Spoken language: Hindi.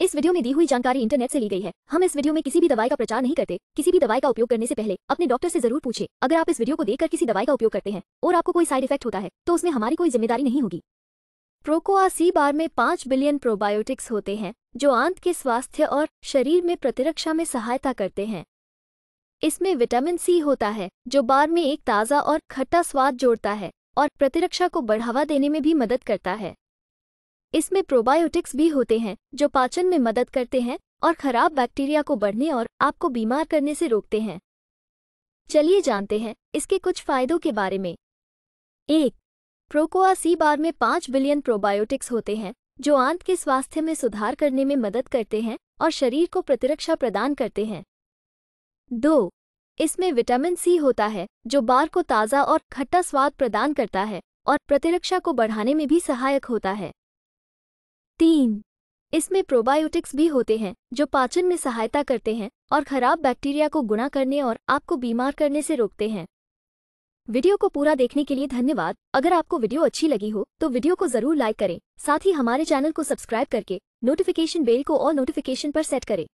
इस वीडियो में दी हुई जानकारी इंटरनेट से ली गई है हम इस वीडियो में किसी भी दवाई का प्रचार नहीं करते किसी भी दवाई का उपयोग करने से पहले अपने डॉक्टर से जरूर पूछे अगर आप इस वीडियो को देखकर किसी दवाई का उपयोग करते हैं और आपको कोई साइड इफेक्ट होता है तो उसमें हमारी कोई जिम्मेदारी नहीं होगी प्रोकोआ सी बार में पांच बिलियन प्रोबायोटिक्स होते हैं जो आंत के स्वास्थ्य और शरीर में प्रतिरक्षा में सहायता करते हैं इसमें विटामिन सी होता है जो बार में एक ताज़ा और खट्टा स्वाद जोड़ता है और प्रतिरक्षा को बढ़ावा देने में भी मदद करता है इसमें प्रोबायोटिक्स भी होते हैं जो पाचन में मदद करते हैं और खराब बैक्टीरिया को बढ़ने और आपको बीमार करने से रोकते हैं चलिए जानते हैं इसके कुछ फायदों के बारे में एक प्रोकोआ सी बार में पाँच बिलियन प्रोबायोटिक्स होते हैं जो आंत के स्वास्थ्य में सुधार करने में मदद करते हैं और शरीर को प्रतिरक्षा प्रदान करते हैं दो इसमें विटामिन सी होता है जो बार को ताज़ा और खट्टा स्वाद प्रदान करता है और प्रतिरक्षा को बढ़ाने में भी सहायक होता है तीन इसमें प्रोबायोटिक्स भी होते हैं जो पाचन में सहायता करते हैं और खराब बैक्टीरिया को गुणा करने और आपको बीमार करने से रोकते हैं वीडियो को पूरा देखने के लिए धन्यवाद अगर आपको वीडियो अच्छी लगी हो तो वीडियो को जरूर लाइक करें साथ ही हमारे चैनल को सब्सक्राइब करके नोटिफिकेशन बेल को और नोटिफिकेशन पर सेट करें